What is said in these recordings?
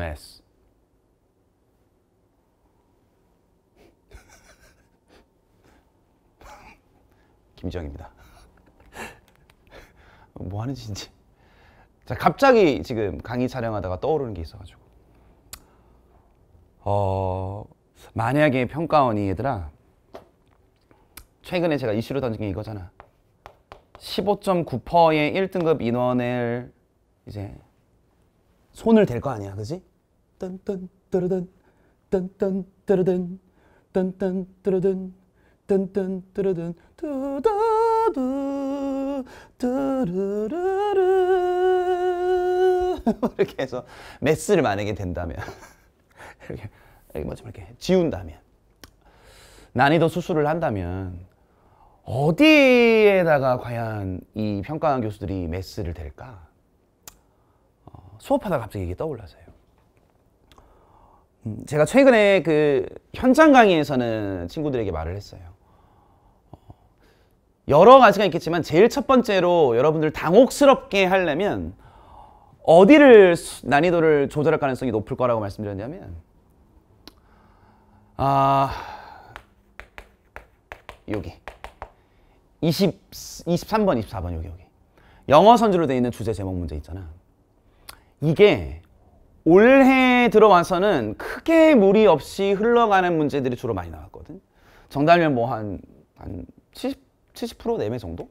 mess. 김정입니다뭐 하는 짓인지. 자, 갑자기 지금 강의 촬영하다가 떠오르는 게 있어가지고. 어, 만약에 평가원이 얘들아, 최근에 제가 이슈로 던진 게 이거잖아. 15.9%의 1등급 인원을 이제 손을 댈 거 아니야, 그지? 딴딴 따르든 딴딴 따르든 딴딴 따르든 딴딴 따르든 두다두 두르르르 이렇게 해서 메스를 만약에 된다면 이렇게 뭐좀 이렇게 지운다면 난이도 수술을 한다면 어디에다가 과연 이 평가원 교수들이 메스를 댈까? 어, 수업하다 갑자기 이게 떠올라서요. 음, 제가 최근에 그 현장 강의에서는 친구들에게 말을 했어요. 어, 여러 가지가 있겠지만 제일 첫 번째로 여러분들 당혹스럽게 하려면 어디를 난이도를 조절할 가능성이 높을 거라고 말씀드렸냐면 아 여기 20, 23번 24번 여기 여기 영어 선주로 되어 있는 주제 제목 문제 있잖아 이게 올해 들어와서는 크게 무리 없이 흘러가는 문제들이 주로 많이 나왔거든. 정답률 뭐한 한 70, 70% 내외 정도?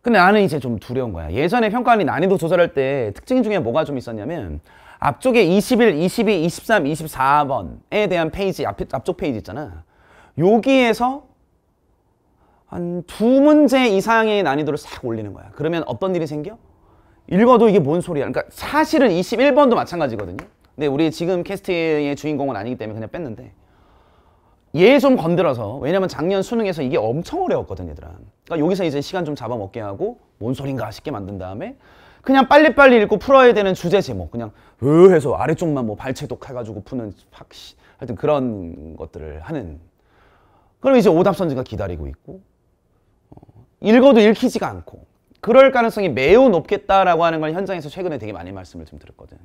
근데 나는 이제 좀 두려운 거야. 예전에 평가원이 난이도 조절할 때 특징 중에 뭐가 좀 있었냐면 앞쪽에 21, 22, 23, 24번에 대한 페이지, 앞, 앞쪽 페이지 있잖아. 여기에서 한 두 문제 이상의 난이도를 싹 올리는 거야. 그러면 어떤 일이 생겨? 읽어도 이게 뭔 소리야. 그러니까 사실은 21번도 마찬가지거든요. 근데 우리 지금 캐스트의 주인공은 아니기 때문에 그냥 뺐는데 얘 좀 건드려서 왜냐면 작년 수능에서 이게 엄청 어려웠거든 얘들아. 그러니까 여기서 이제 시간 좀 잡아먹게 하고 뭔 소린가 싶게 만든 다음에 그냥 빨리빨리 읽고 풀어야 되는 주제 제목 그냥 으 해서 아래쪽만 뭐 발췌독 해가지고 푸는 확 하여튼 그런 것들을 하는 그럼 이제 오답 선지가 기다리고 있고 어, 읽어도 읽히지가 않고 그럴 가능성이 매우 높겠다라고 하는 걸 현장에서 최근에 되게 많이 말씀을 좀 드렸거든.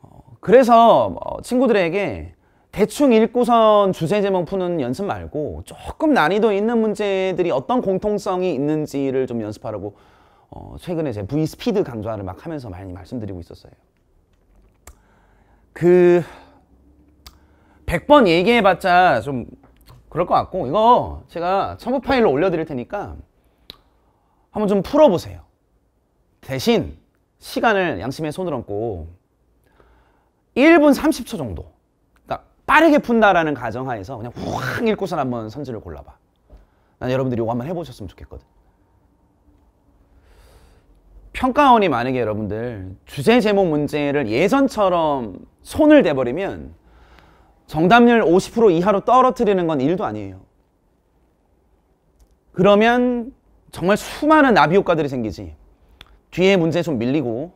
어, 그래서 뭐 친구들에게 대충 읽고선 주제 제목 푸는 연습 말고 조금 난이도 있는 문제들이 어떤 공통성이 있는지를 좀 연습하라고 어, 최근에 제 V 스피드 강좌를 막 하면서 많이 말씀드리고 있었어요. 그 100번 얘기해봤자 좀 그럴 것 같고 이거 제가 첨부 파일로 올려드릴 테니까 한번 좀 풀어보세요. 대신 시간을 양심의 손을 얹고 1분 30초 정도 그러니까 빠르게 푼다라는 가정하에서 그냥 확 읽고선 한번 선지를 골라봐. 난 여러분들이 이거 한번 해보셨으면 좋겠거든. 평가원이 만약에 여러분들 주제 제목 문제를 예전처럼 손을 대버리면 정답률 50% 이하로 떨어뜨리는 건 일도 아니에요. 그러면 정말 수많은 나비 효과들이 생기지 뒤에 문제 좀 밀리고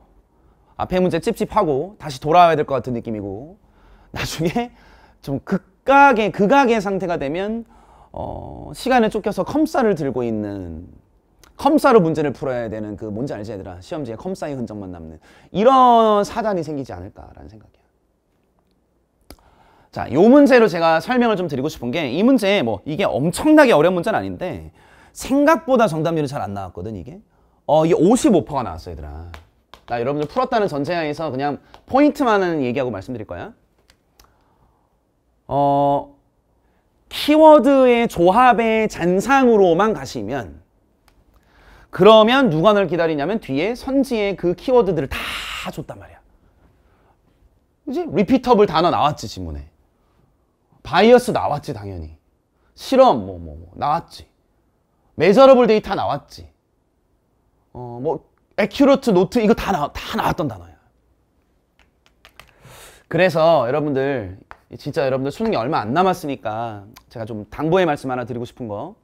앞에 문제 찝찝하고 다시 돌아와야 될 것 같은 느낌이고 나중에 좀 극각의 극악의 상태가 되면 어, 시간에 쫓겨서 컴사를 들고 있는 컴사로 문제를 풀어야 되는 그 뭔지 알지 얘들아 시험지에 컴사의 흔적만 남는 이런 사단이 생기지 않을까라는 생각이야 자요 문제로 제가 설명을 좀 드리고 싶은 게 이 문제 뭐 이게 엄청나게 어려운 문제는 아닌데 생각보다 정답률이 잘 안 나왔거든 이게 어 이게 55%가 나왔어 얘들아 나 여러분들 풀었다는 전제하에서 그냥 포인트만은 얘기하고 말씀드릴 거야 어 키워드의 조합의 잔상으로만 가시면 그러면 누가 널 기다리냐면 뒤에 선지의 그 키워드들을 다 줬단 말이야 그지? 리피터블 단어 나왔지 지문에 바이어스 나왔지 당연히 실험 뭐뭐 뭐, 뭐, 나왔지 메저러블 데이터 나왔지. 어, 뭐 에큐러트 노트 이거 다, 나, 다 나왔던 단어야. 그래서 여러분들 진짜 여러분들 수능이 얼마 안 남았으니까 제가 좀 당부의 말씀 하나 드리고 싶은 거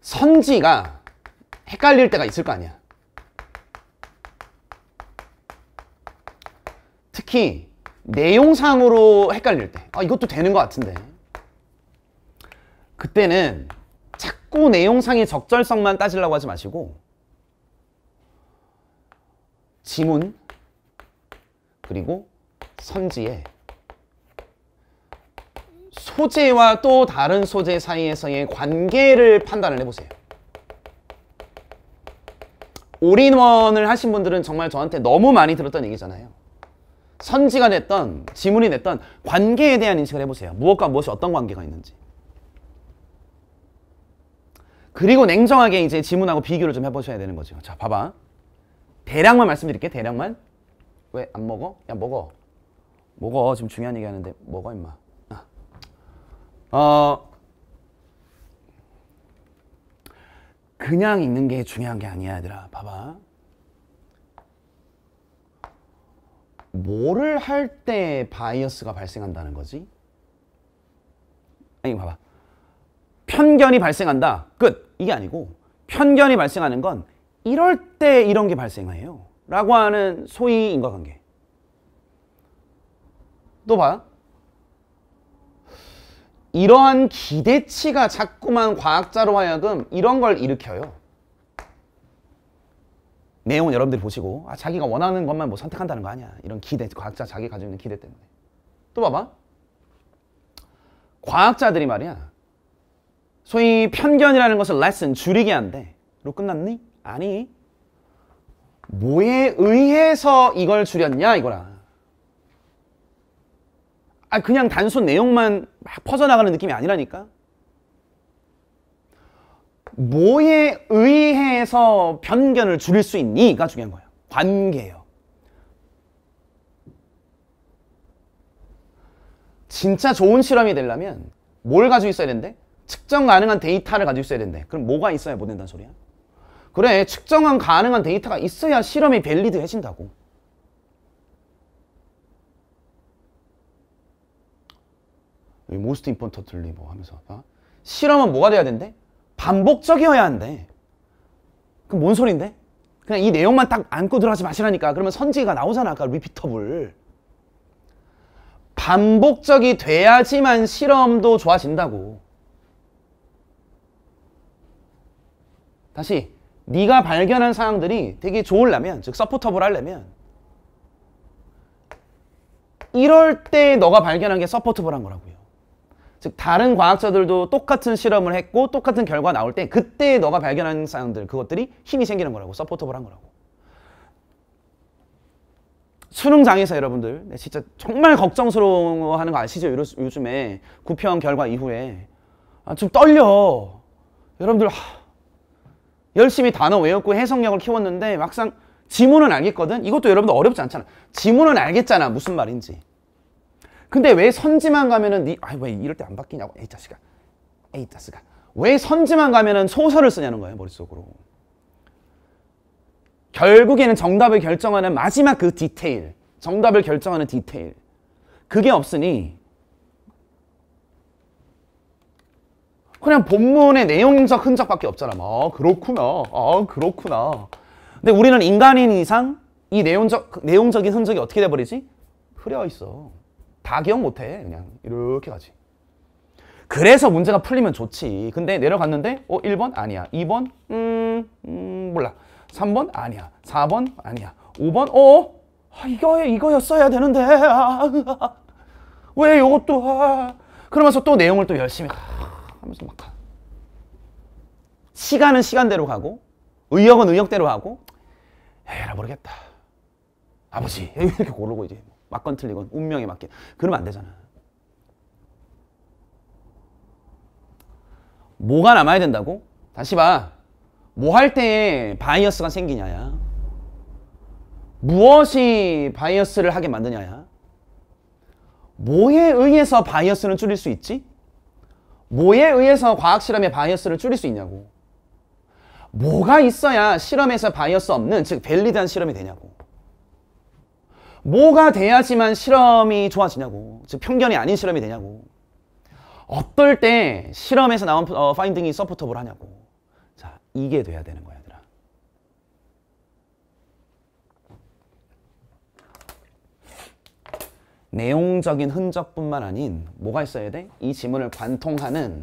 선지가 헷갈릴 때가 있을 거 아니야 특히 내용상으로 헷갈릴 때아 이것도 되는 것 같은데 그때는 자꾸 내용상의 적절성만 따지려고 하지 마시고 지문 그리고 선지에 소재와 또 다른 소재 사이에서의 관계를 판단을 해보세요. 올인원을 하신 분들은 정말 저한테 너무 많이 들었던 얘기잖아요. 선지가 됐던 지문이 됐던 관계에 대한 인식을 해보세요. 무엇과 무엇이 어떤 관계가 있는지. 그리고 냉정하게 이제 지문하고 비교를 좀 해보셔야 되는 거죠. 자, 봐봐. 대략만 말씀드릴게, 요대략만왜 안 먹어? 야, 먹어. 먹어. 지금 중요한 얘기 하는데, 먹어, 임마. 아. 어, 그냥 있는 게 중요한 게 아니야, 얘들아. 봐봐. 뭐를 할 때 바이어스가 발생한다는 거지? 아니, 봐봐. 편견이 발생한다. 끝. 이게 아니고 편견이 발생하는 건 이럴 때 이런 게 발생해요. 라고 하는 소위 인과관계. 또 봐. 이러한 기대치가 자꾸만 과학자로 하여금 이런 걸 일으켜요. 내용은 여러분들이 보시고 아, 자기가 원하는 것만 뭐 선택한다는 거 아니야. 이런 기대, 과학자 자기 가지고 있는 기대 때문에. 또 봐봐. 과학자들이 말이야. 소위 편견이라는 것을 lesson, 줄이게 한데 로 끝났니? 아니. 뭐에 의해서 이걸 줄였냐 이거라. 아 그냥 단순 내용만 막 퍼져나가는 느낌이 아니라니까. 뭐에 의해서 편견을 줄일 수 있니가 중요한 거예요. 관계요. 진짜 좋은 실험이 되려면 뭘 가지고 있어야 되는데? 측정 가능한 데이터를 가지고 있어야 된대. 그럼 뭐가 있어야 못 된다는 소리야? 그래, 측정한 가능한 데이터가 있어야 실험이 밸리드해진다고. 여기 모스트 임포턴틀리 뭐 하면서 봐. 실험은 뭐가 돼야 된대? 반복적이어야 한대. 그럼 뭔 소린데? 그냥 이 내용만 딱 안고 들어가지 마시라니까. 그러면 선지가 나오잖아, 아까 리피터블. 반복적이 돼야지만 실험도 좋아진다고. 다시 네가 발견한 사항들이 되게 좋으려면 즉 서포터블 하려면 이럴 때 너가 발견한 게 서포터블한 거라고요. 즉 다른 과학자들도 똑같은 실험을 했고 똑같은 결과 나올 때 그때 너가 발견한 사항들 그것들이 힘이 생기는 거라고 서포터블한 거라고. 수능장에서 여러분들 네, 진짜 정말 걱정스러워하는 거 아시죠? 요즘에 구평 결과 이후에 아, 좀 떨려. 여러분들 하, 열심히 단어 외웠고 해석력을 키웠는데 막상 지문은 알겠거든? 이것도 여러분들 어렵지 않잖아. 지문은 알겠잖아. 무슨 말인지. 근데 왜 선지만 가면은 니, 아이, 왜 이럴 때 안 바뀌냐고. 에이, 자식아. 에이, 자식아. 왜 선지만 가면은 소설을 쓰냐는 거예요, 머릿속으로. 결국에는 정답을 결정하는 마지막 그 디테일. 정답을 결정하는 디테일. 그게 없으니 그냥 본문의 내용적 흔적밖에 없잖아. 아 그렇구나. 아 그렇구나. 근데 우리는 인간인 이상 이 내용적, 내용적인 흔적이 어떻게 돼버리지? 흐려 있어. 다 기억 못해. 그냥 이렇게 가지. 그래서 문제가 풀리면 좋지. 근데 내려갔는데 어 1번 아니야. 2번 음, 음 몰라. 3번 아니야. 4번 아니야. 5번 어? 아, 이거 이거였어야 되는데. 아, 아, 아. 왜 이것도 아. 그러면서 또 내용을 또 열심히 하면서 막 가. 시간은 시간대로 가고 의역은 의역대로 하고 에라 모르겠다. 아버지 이렇게 고르고 이제 막건 틀리건 운명에 맞게 그러면 안 되잖아. 뭐가 남아야 된다고? 다시 봐. 뭐 할 때 바이어스가 생기냐야. 무엇이 바이어스를 하게 만드냐야. 뭐에 의해서 바이어스는 줄일 수 있지? 뭐에 의해서 과학 실험의 바이어스를 줄일 수 있냐고. 뭐가 있어야 실험에서 바이어스 없는, 즉 밸리드한 실험이 되냐고. 뭐가 돼야지만 실험이 좋아지냐고. 즉 편견이 아닌 실험이 되냐고. 어떨 때 실험에서 나온 어, 파인딩이 서포터블 하냐고. 자, 이게 돼야 되는 거야. 내용적인 흔적뿐만 아닌 뭐가 있어야 돼? 이 지문을 관통하는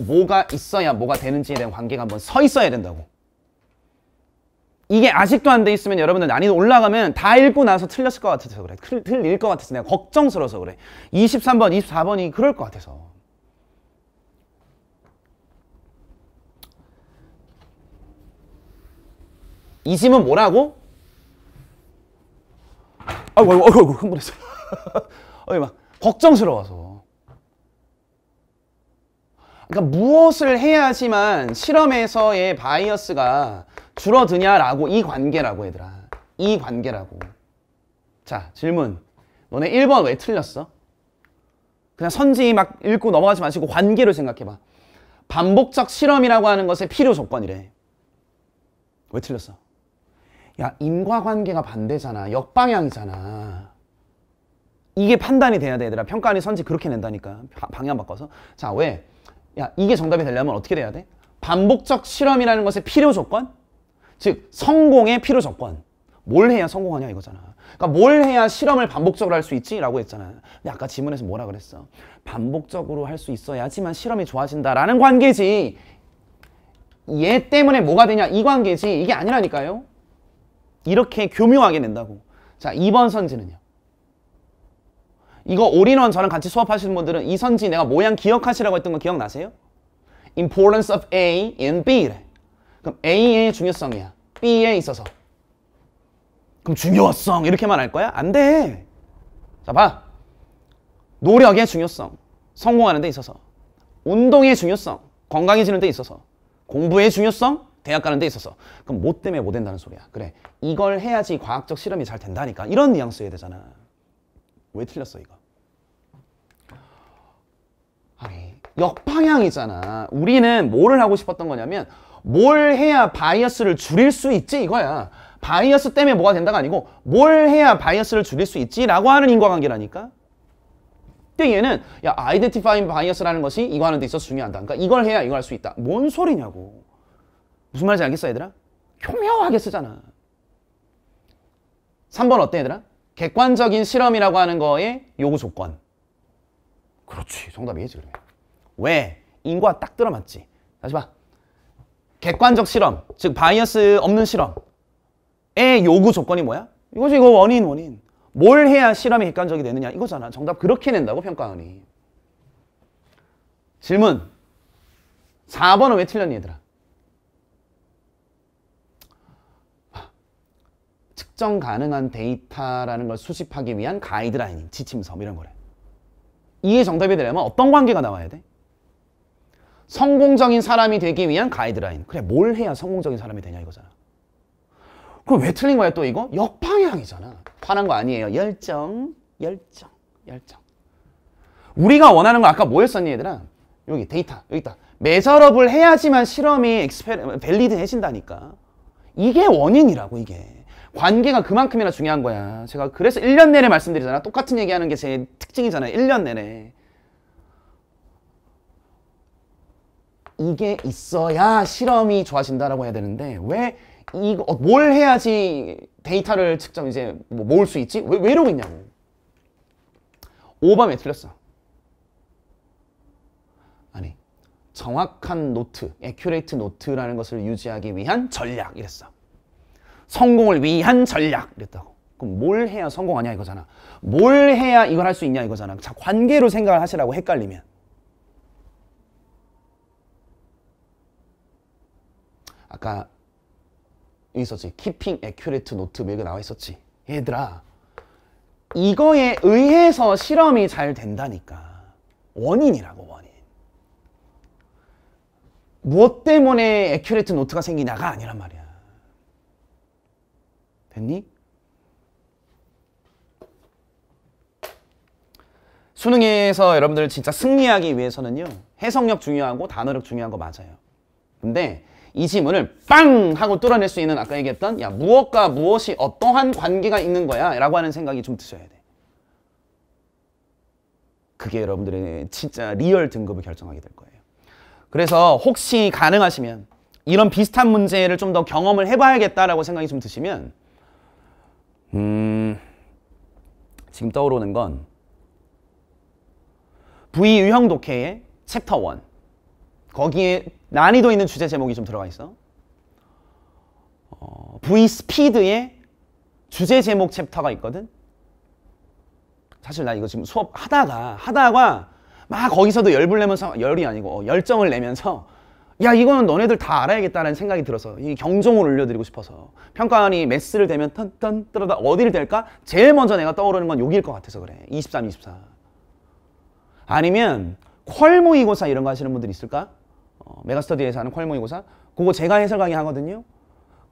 뭐가 있어야 뭐가 되는지에 대한 관계가 한번 서 있어야 된다고. 이게 아직도 안 돼 있으면 여러분들 난이도 올라가면 다 읽고 나서 틀렸을 것 같아서 그래. 틀릴 것 같아서 내가 걱정스러워서 그래. 23번, 24번이 그럴 것 같아서. 이 지문 뭐라고? 아이고, 아이고, 아이고, 흥분했어요. 아 어, 어, 어, 막, 걱정스러워서. 그러니까 무엇을 해야지만 실험에서의 바이어스가 줄어드냐라고 이 관계라고 얘들아. 이 관계라고. 자, 질문. 너네 1번 왜 틀렸어? 그냥 선지 막 읽고 넘어가지 마시고 관계를 생각해봐. 반복적 실험이라고 하는 것의 필요 조건이래. 왜 틀렸어? 야 인과관계가 반대잖아 역방향이잖아 이게 판단이 돼야 돼 얘들아 평가안이 선지 그렇게 낸다니까 방향 바꿔서 자 왜? 야 이게 정답이 되려면 어떻게 돼야 돼? 반복적 실험이라는 것의 필요 조건? 즉 성공의 필요 조건 뭘 해야 성공하냐 이거잖아 그러니까 뭘 해야 실험을 반복적으로 할 수 있지? 라고 했잖아 근데 아까 지문에서 뭐라 그랬어? 반복적으로 할 수 있어야지만 실험이 좋아진다라는 관계지 얘 때문에 뭐가 되냐 이 관계지 이게 아니라니까요 이렇게 교묘하게 낸다고. 자, 2번 선지는요. 이거 올인원 저랑 같이 수업하시는 분들은 이 선지 내가 모양 기억하시라고 했던 거 기억나세요? Importance of A in b 그럼 A의 중요성이야. B에 있어서. 그럼 중요성 이렇게만 할 거야? 안 돼. 자, 봐. 노력의 중요성. 성공하는 데 있어서. 운동의 중요성. 건강해지는 데 있어서. 공부의 중요성. 대학 가는 데 있어서 그럼 뭐 때문에 못 된다는 소리야 그래 이걸 해야지 과학적 실험이 잘 된다니까 이런 뉘앙스여야 되잖아 왜 틀렸어 이거 아니 역방향이잖아 우리는 뭐를 하고 싶었던 거냐면 뭘 해야 바이어스를 줄일 수 있지 이거야 바이어스 때문에 뭐가 된다가 아니고 뭘 해야 바이어스를 줄일 수 있지 라고 하는 인과관계라니까 근데 얘는 야아이덴티파인 바이어스라는 것이 이거 하는 데 있어서 중요하다 그러니까 이걸 해야 이걸할 수 있다 뭔 소리냐고 무슨 말인지 알겠어 얘들아? 교묘하게 쓰잖아 3번 어때 얘들아? 객관적인 실험이라고 하는 거의 요구 조건 그렇지 정답이지 그러 왜? 인과 딱 들어맞지 다시 봐 객관적 실험 즉 바이어스 없는 실험의 요구 조건이 뭐야? 이거지 이거 원인 원인 뭘 해야 실험이 객관적이 되느냐 이거잖아 정답 그렇게 낸다고 평가원이 질문 4번은 왜 틀렸니 얘들아? 측정 가능한 데이터라는 걸 수집하기 위한 가이드라인, 지침서 이런 거래. 이게 정답이 되려면 어떤 관계가 나와야 돼? 성공적인 사람이 되기 위한 가이드라인. 그래, 뭘 해야 성공적인 사람이 되냐 이거잖아. 그럼 왜 틀린 거야 또 이거? 역방향이잖아. 화난 거 아니에요. 열정, 열정, 열정. 우리가 원하는 거 아까 뭐였었니 얘들아? 여기 데이터, 여기 있다. 매설업을 해야지만 실험이 엑스페리, 밸리드 해진다니까. 이게 원인이라고 이게. 관계가 그만큼이나 중요한 거야. 제가 그래서 1년 내내 말씀드리잖아. 똑같은 얘기하는 게 제 특징이잖아요. 1년 내내. 이게 있어야 실험이 좋아진다라고 해야 되는데 왜 이거 어, 뭘 해야지 데이터를 측정 이제 뭐 모을 수 있지? 왜, 왜 이러고 있냐고. 5번에 틀렸어. 아니 정확한 노트, 에큐레이트 노트라는 것을 유지하기 위한 전략 이랬어. 성공을 위한 전략 이랬다고. 그럼 뭘 해야 성공하냐 이거잖아. 뭘 해야 이걸 할 수 있냐 이거잖아. 자, 관계로 생각을 하시라고 헷갈리면. 아까 있었지. Keeping accurate note 밀고 뭐 나와 있었지. 얘들아. 이거에 의해서 실험이 잘 된다니까. 원인이라고 원인. 무엇 때문에 accurate note가 생기냐가 아니란 말이야. 됐니? 수능에서 여러분들 진짜 승리하기 위해서는요. 해석력 중요하고 단어력 중요한 거 맞아요. 근데 이 지문을 빵 하고 뚫어낼 수 있는 아까 얘기했던 야 무엇과 무엇이 어떠한 관계가 있는 거야 라고 하는 생각이 좀 드셔야 돼 그게 여러분들의 진짜 리얼 등급을 결정하게 될 거예요 그래서 혹시 가능하시면 이런 비슷한 문제를 좀 더 경험을 해봐야겠다라고 생각이 좀 드시면 음, 지금 떠오르는 건 V 유형 독해의 챕터 1 거기에 난이도 있는 주제 제목이 좀 들어가 있어 어, V 스피드의 주제 제목 챕터가 있거든 사실 나 이거 지금 수업 하다가 하다가 막 거기서도 열불 내면서 열이 아니고 어, 열정을 내면서 야 이거는 너네들 다 알아야겠다는 생각이 들어서 이 경종을 울려드리고 싶어서 평가원이 메스를 대면 턴턴 떨어다 어디를 댈까? 제일 먼저 내가 떠오르는 건 여기일 것 같아서 그래 23, 24 아니면 퀄모의고사 이런 거 하시는 분들 있을까? 어, 메가스터디에서 하는 퀄모의고사 그거 제가 해설 강의 하거든요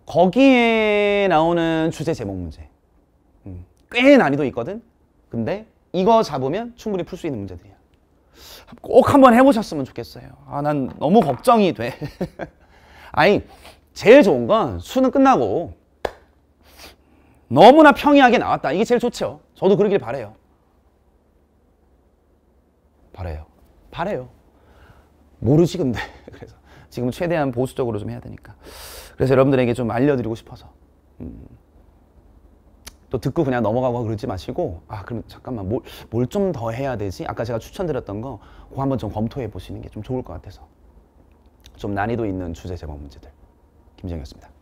거기에 나오는 주제 제목 문제 음, 꽤 난이도 있거든 근데 이거 잡으면 충분히 풀 수 있는 문제들이야 꼭 한번 해보셨으면 좋겠어요. 아, 난 너무 걱정이 돼. 아니, 제일 좋은 건 수능 끝나고 너무나 평이하게 나왔다. 이게 제일 좋죠. 저도 그러길 바래요. 바래요. 바래요. 모르지 근데. 그래서 지금 최대한 보수적으로 좀 해야 되니까. 그래서 여러분들에게 좀 알려드리고 싶어서. 음. 또 듣고 그냥 넘어가고 그러지 마시고 아 그럼 잠깐만 뭘좀 더 해야 되지? 아까 제가 추천드렸던 거 그거 한번 좀 검토해 보시는 게 좀 좋을 것 같아서 좀 난이도 있는 주제 제목 문제들 김정이었습니다.